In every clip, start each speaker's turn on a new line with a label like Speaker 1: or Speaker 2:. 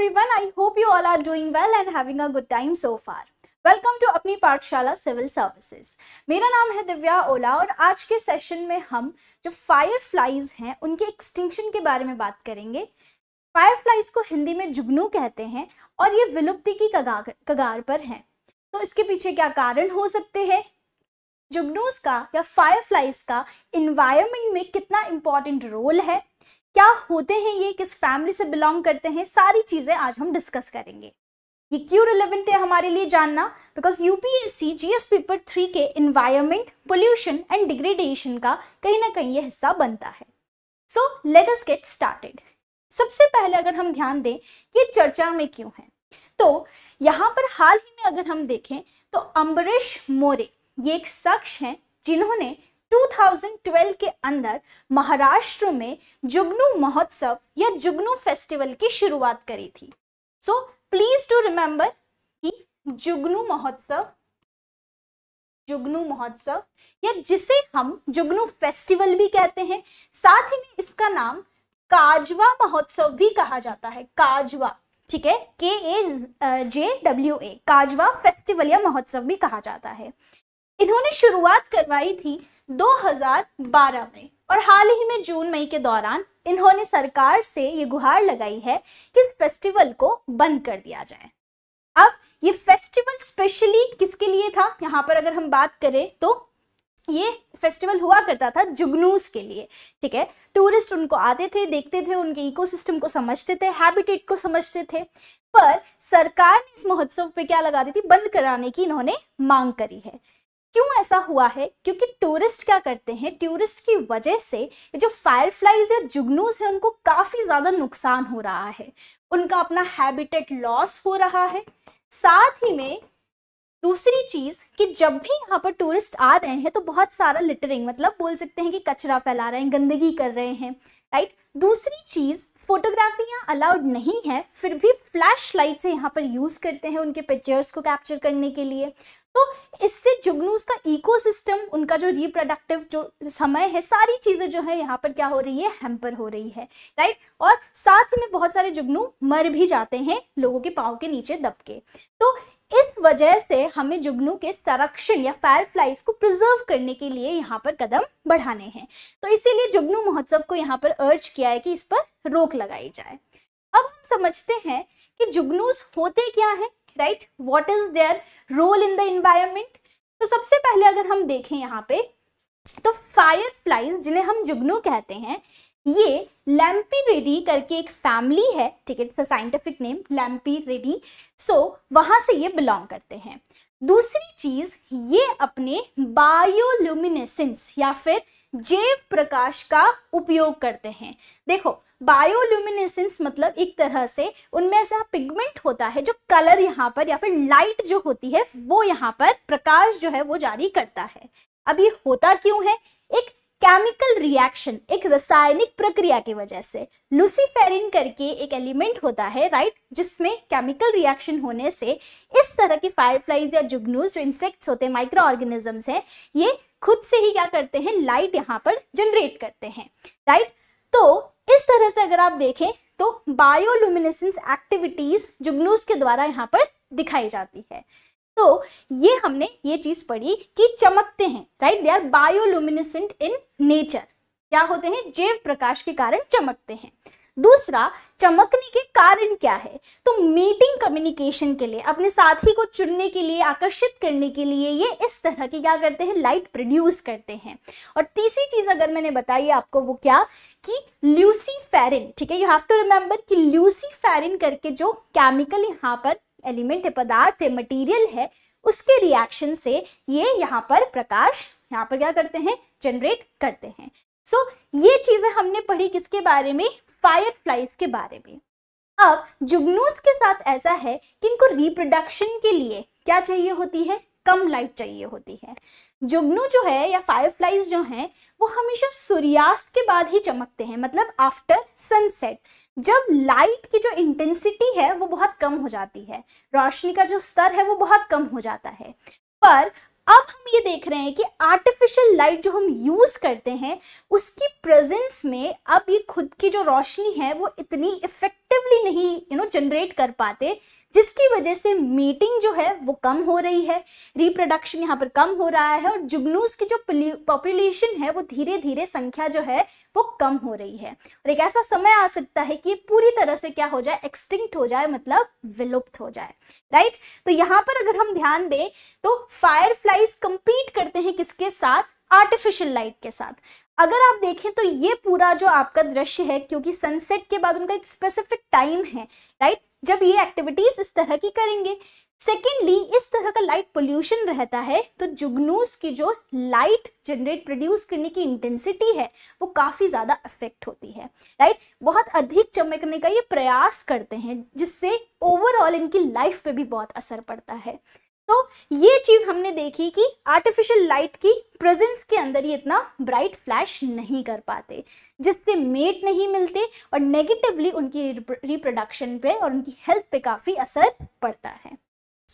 Speaker 1: everyone. I hope you all are doing well and having a good time so far. Welcome to अपनी पाठशाला civil services मेरा नाम है दिव्या ओला और आज के सेशन में हम जो फायर फ्लाइज हैं उनके एक्सटिंक्शन के बारे में बात करेंगे फायर फ्लाइज को हिंदी में जुगनू कहते हैं और ये विलुप्ति की कगार पर हैं तो इसके पीछे क्या कारण हो सकते हैं जुगनूस का या फायर का इन्वायरमेंट में कितना इम्पॉर्टेंट रोल है क्या होते हैं ये किस फैमिली से बिलोंग करते हैं सारी चीज़ें आज हम डिस्कस करेंगे ये क्यों रिलेवेंट है हमारे लिए जानना because UPSC GS paper three के इन्वायरमेंट पोल्यूशन एंड डिग्रेडेशन का कहीं ना कहीं ये हिस्सा बनता है so let us get started सबसे पहले अगर हम ध्यान दें कि चर्चा में क्यों है तो यहाँ पर हाल ही में अगर हम देखें तो अम्बरीश मोरे ये एक शख्स हैं जिन्होंने 2012 के अंदर महाराष्ट्र में जुगनू महोत्सव या जुगनू फेस्टिवल की शुरुआत करी थी सो प्लीज टू रिमेंबर कि जुगनू महोत्सव जुगनू महोत्सव या जिसे हम जुगनू फेस्टिवल भी कहते हैं साथ ही में इसका नाम काजवा महोत्सव भी कहा जाता है काजवा ठीक है के ए जे डब्ल्यू ए काजवा फेस्टिवल या महोत्सव भी कहा जाता है इन्होंने शुरुआत करवाई थी 2012 में और हाल ही में जून मई के दौरान इन्होंने सरकार से ये गुहार लगाई है कि इस फेस्टिवल को बंद कर दिया जाए अब ये फेस्टिवल स्पेशली किसके लिए था यहाँ पर अगर हम बात करें तो ये फेस्टिवल हुआ करता था जुगनूस के लिए ठीक है टूरिस्ट उनको आते थे देखते थे उनके इकोसिस्टम को समझते थे हैबिटेट को समझते थे पर सरकार ने इस महोत्सव पे क्या लगा दी थी बंद कराने की इन्होंने मांग करी है क्यों ऐसा हुआ है क्योंकि टूरिस्ट क्या करते हैं टूरिस्ट की वजह से जो फायर फ्लाइज या जुगनूस है उनको काफ़ी ज़्यादा नुकसान हो रहा है उनका अपना हैबिटेट लॉस हो रहा है साथ ही में दूसरी चीज़ कि जब भी यहाँ पर टूरिस्ट आ रहे हैं तो बहुत सारा लिटरिंग मतलब बोल सकते हैं कि कचरा फैला रहे हैं गंदगी कर रहे हैं राइट दूसरी चीज़ फोटोग्राफी अलाउड नहीं है फिर भी फ्लैश लाइट से यहाँ पर यूज़ करते हैं उनके पिक्चर्स को कैप्चर करने के लिए तो इससे जुगनूस का इकोसिस्टम उनका जो रिप्रोडक्टिव जो समय है सारी चीज़ें जो है यहाँ पर क्या हो रही है हैम्पर हो रही है राइट और साथ में बहुत सारे जुगनू मर भी जाते हैं लोगों के पाव के नीचे दबके तो वजह से हमें जुगनू के संरक्षण या फायर फ्लाइज को प्रिजर्व करने के लिए यहाँ पर कदम बढ़ाने हैं तो इसीलिए जुगनू महोत्सव को यहाँ पर अर्ज किया है कि इस पर रोक लगाई जाए अब हम समझते हैं कि जुगनूस होते क्या है right what is their role in the environment तो सबसे पहले अगर हम देखें यहाँ पे तो फायर फ्लाइज जिन्हें हम जुगनू कहते हैं ये लैम्पी रेडी करके एक फैमिली है ठीक है scientific name Lampyridae so वहां से ये बिलोंग करते हैं दूसरी चीज ये अपने बायोल्यूमिनेसेंस या फिर जैव प्रकाश का उपयोग करते हैं देखो बायोल्यूमिनेसेंस मतलब एक तरह से उनमें ऐसा पिगमेंट होता है जो कलर यहाँ पर या फिर लाइट जो होती है वो यहाँ पर प्रकाश जो है वो जारी करता है अब ये होता क्यों है एक केमिकल रिएक्शन एक रासायनिक प्रक्रिया की वजह से लूसीफेरिन करके एक एलिमेंट होता है राइट जिसमें केमिकल रिएक्शन होने से इस तरह की फायरफ्लाइज या जुगनूज जो इंसेक्ट्स होते हैं माइक्रो ऑर्गेनिजम्स हैं ये खुद से ही क्या करते हैं लाइट यहाँ पर जनरेट करते हैं राइट तो इस तरह से अगर आप देखें तो बायोलुमिनेसेंस एक्टिविटीज जुगनूस के द्वारा यहाँ पर दिखाई जाती है तो ये हमने ये चीज पढ़ी कि चमकते हैं right they are bioluminescent in nature क्या होते हैं जैव प्रकाश के कारण चमकते हैं दूसरा चमकने के कारण क्या है तो मीटिंग कम्युनिकेशन के लिए अपने साथी को चुनने के लिए आकर्षित करने के लिए ये इस तरह के क्या करते हैं लाइट प्रोड्यूस करते हैं और तीसरी चीज अगर मैंने बताई आपको वो क्या कि ल्यूसीफेरिन ठीक है यू हैव टू रिमेम्बर कि ल्यूसीफेरिन करके जो केमिकल यहाँ पर एलिमेंट है पदार्थ है मटीरियल है उसके रिएक्शन से ये यहाँ पर प्रकाश यहाँ पर क्या करते हैं जनरेट करते हैं सो so, ये चीज़ें हमने पढ़ी किसके बारे में फायरफ्लाइज के बारे में अब जुगनूस के साथ ऐसा है कि इनको रिप्रोडक्शन के लिए क्या चाहिए होती है कम लाइट चाहिए होती है जुगनू जो है या फायरफ्लाइज जो हैं वो हमेशा सूर्यास्त के बाद ही चमकते हैं मतलब आफ्टर सनसेट जब लाइट की जो इंटेंसिटी है वो बहुत कम हो जाती है रोशनी का जो स्तर है वो बहुत कम हो जाता है पर अब हम ये देख रहे हैं कि आर्टिफिशियल लाइट जो हम यूज़ करते हैं उसकी प्रेजेंस में अब ये खुद की जो रोशनी है वो इतनी इफ़ेक्टिवली नहीं यू नो जनरेट कर पाते जिसकी वजह से मीटिंग जो है वो कम हो रही है रिप्रोडक्शन यहाँ पर कम हो रहा है और जुगनूस की जो पॉपुलेशन है वो धीरे धीरे संख्या जो है वो कम हो रही है और एक ऐसा समय आ सकता है कि पूरी तरह से क्या हो जाए एक्सटिंक्ट हो जाए मतलब विलुप्त हो जाए राइट तो यहाँ पर अगर हम ध्यान दें तो फायर कंपीट करते हैं किसके साथ आर्टिफिशियल लाइट के साथ अगर आप देखें तो ये पूरा जो आपका दृश्य है क्योंकि सनसेट के बाद उनका एक स्पेसिफिक टाइम है राइट जब ये एक्टिविटीज इस तरह की करेंगे सेकेंडली इस तरह का लाइट पोल्यूशन रहता है तो जुगनूस की जो लाइट जनरेट प्रोड्यूस करने की इंटेंसिटी है वो काफ़ी ज़्यादा अफेक्ट होती है राइट बहुत अधिक चमकने का ये प्रयास करते हैं जिससे ओवरऑल इनकी लाइफ पे भी बहुत असर पड़ता है तो ये चीज़ हमने देखी कि आर्टिफिशियल लाइट की प्रेजेंस के अंदर ही इतना ब्राइट फ्लैश नहीं कर पाते जिससे मेट नहीं मिलते और नेगेटिवली उनकी रिप्रोडक्शन पे और उनकी हेल्थ पे काफ़ी असर पड़ता है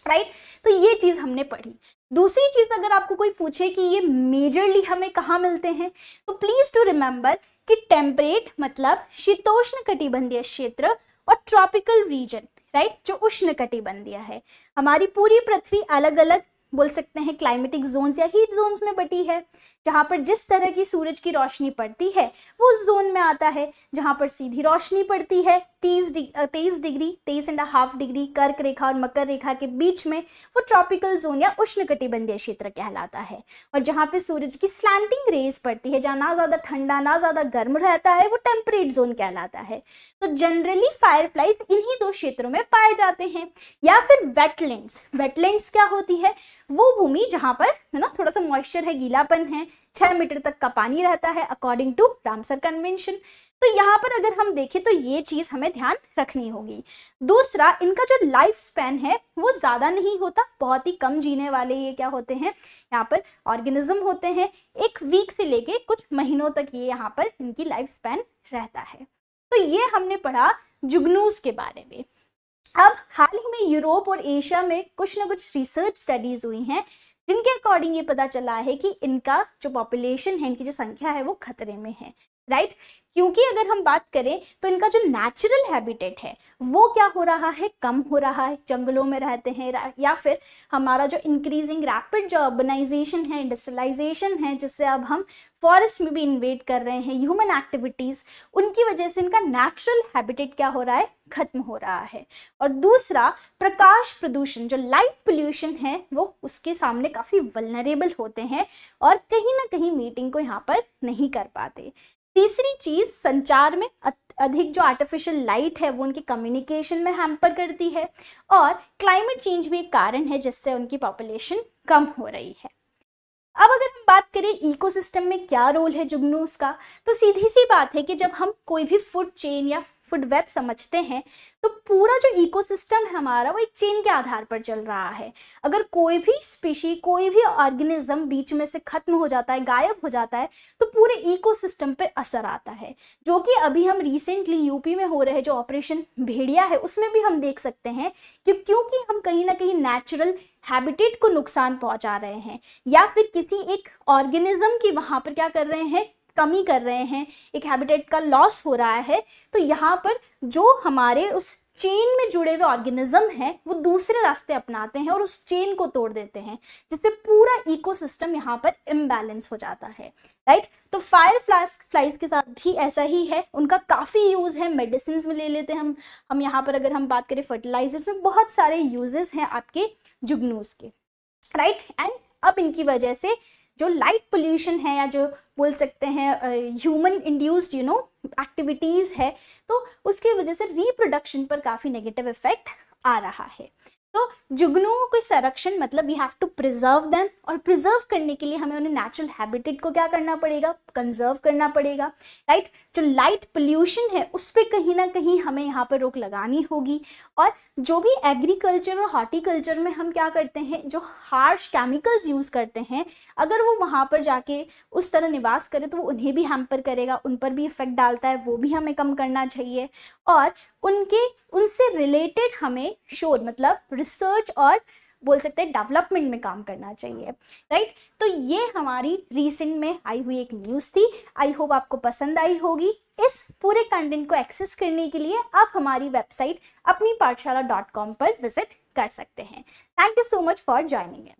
Speaker 1: राइट right? तो ये चीज़ हमने पढ़ी दूसरी चीज़ अगर आपको कोई पूछे कि ये मेजरली हमें कहाँ मिलते हैं तो प्लीज़ टू रिमेंबर कि टेम्परेट मतलब शीतोष्ण कटिबंधीय क्षेत्र और ट्रॉपिकल रीजन राइट जो उष्ण कटिबंधीय है हमारी पूरी पृथ्वी अलग अलग बोल सकते हैं क्लाइमेटिक जोन्स या हीट जोन्स में बटी है जहाँ पर जिस तरह की सूरज की रोशनी पड़ती है वो उस जोन में आता है जहाँ पर सीधी रोशनी पड़ती है तीस डिग्री तेईस डिग्री तेईस एंड हाफ डिग्री कर्क रेखा और मकर रेखा के बीच में वो ट्रॉपिकल जोन या उष्णकटिबंधीय क्षेत्र कहलाता है और जहाँ पे सूरज की स्लैंटिंग रेज पड़ती है जहाँ ना ज़्यादा ठंडा ना ज़्यादा गर्म रहता है वो टेम्परेट जोन कहलाता है तो जनरली फायरफ्लाइज इन्हीं दो क्षेत्रों में पाए जाते हैं या फिर वेटलैंड्स वेटलैंड्स क्या होती है वो भूमि जहाँ पर है ना थोड़ा सा मॉइस्चर है गीलापन है छह मीटर तक का पानी रहता है अकॉर्डिंग टू रामसर कन्वेंशन तो यहाँ पर अगर हम देखें तो ये चीज़ हमें ध्यान रखनी होगी दूसरा इनका जो लाइफ स्पैन है वो ज़्यादा नहीं होता बहुत ही कम जीने वाले ये क्या होते हैं यहाँ पर ऑर्गेनिज्म होते हैं एक वीक से लेके कुछ महीनों तक ये यहाँ पर इनकी लाइफ स्पैन रहता है तो ये हमने पढ़ा जुगनूस के बारे में अब हाल ही में यूरोप और एशिया में कुछ ना कुछ रिसर्च स्टडीज़ हुई हैं जिनके अकॉर्डिंग ये पता चला है कि इनका जो पॉपुलेशन है इनकी जो संख्या है वो खतरे में है राइट क्योंकि अगर हम बात करें तो इनका जो नेचुरल हैबिटेट है वो क्या हो रहा है कम हो रहा है जंगलों में रहते हैं या फिर हमारा जो इंक्रीजिंग रैपिड जो अर्बनाइजेशन है इंडस्ट्रियलाइजेशन है जिससे अब हम फॉरेस्ट में भी इन्वेट कर रहे हैं ह्यूमन एक्टिविटीज़ उनकी वजह से इनका नेचुरल हैबिटेट क्या हो रहा है खत्म हो रहा है और दूसरा प्रकाश प्रदूषण जो लाइट पोल्यूशन है वो उसके सामने काफ़ी वलनरेबल होते हैं और कहीं ना कहीं मीटिंग को यहाँ पर नहीं कर पाते तीसरी चीज संचार में अधिक जो आर्टिफिशियल लाइट है वो उनके कम्युनिकेशन में हैम्पर करती है और क्लाइमेट चेंज भी एक कारण है जिससे उनकी पॉपुलेशन कम हो रही है अब अगर हम बात करें इकोसिस्टम में क्या रोल है जुगनूस का तो सीधी सी बात है कि जब हम कोई भी फूड चेन या फूड वेब समझते हैं तो पूरा जो इकोसिस्टम है हमारा वो एक चेन के आधार पर चल रहा है अगर कोई भी स्पीशी कोई भी ऑर्गेनिज्म बीच में से खत्म हो जाता है गायब हो जाता है तो पूरे इकोसिस्टम पर असर आता है जो कि अभी हम रिसेंटली यूपी में हो रहे जो ऑपरेशन भेड़िया है उसमें भी हम देख सकते हैं कि क्योंकि हम कहीं ना कहीं नेचुरल हैबिटेट को नुकसान पहुंचा रहे हैं या फिर किसी एक ऑर्गेनिज्म की वहां पर क्या कर रहे हैं कमी कर रहे हैं एक हैबिटेट का लॉस हो रहा है तो यहाँ पर जो हमारे उस चेन में जुड़े हुए ऑर्गेनिज्म हैं वो दूसरे रास्ते अपनाते हैं और उस चेन को तोड़ देते हैं जिससे पूरा इकोसिस्टम यहाँ पर इम्बैलेंस हो जाता है राइट तो फायर फ्लास्क फ्लाइज के साथ भी ऐसा ही है उनका काफ़ी यूज़ है मेडिसिन में ले लेते हैं हम हम यहाँ पर अगर हम बात करें फर्टिलाइजर्स में बहुत सारे यूजेस हैं आपके जुगनूज के राइट एंड अब इनकी वजह से जो लाइट पोल्यूशन है या जो बोल सकते हैं human induced you know activities है तो उसकी वजह से रिप्रोडक्शन पर काफ़ी नेगेटिव इफेक्ट आ रहा है तो जुगनुओं के संरक्षण मतलब we have to preserve them और प्रिजर्व करने के लिए हमें उन्हें नेचुरल हैबिटेट को क्या करना पड़ेगा कंजर्व करना पड़ेगा राइट जो लाइट पोल्यूशन है उस पर कहीं ना कहीं हमें यहाँ पर रोक लगानी होगी और जो भी एग्रीकल्चर और हॉर्टिकल्चर में हम क्या करते हैं जो हार्श केमिकल्स यूज़ करते हैं अगर वो वहाँ पर जाके उस तरह निवास करें तो वो उन्हें भी हैम्पर करेगा उन पर भी इफेक्ट डालता है वो भी हमें कम करना चाहिए और उनके उनसे रिलेटेड हमें शोध मतलब रिसर्च और बोल सकते हैं डेवलपमेंट में काम करना चाहिए राइट तो ये हमारी रिसेंट में आई हुई एक न्यूज़ थी आई होप आपको पसंद आई होगी इस पूरे कंटेंट को एक्सेस करने के लिए आप हमारी वेबसाइट अपनी पाठशाला डॉट कॉम पर विजिट कर सकते हैं thank you so much for joining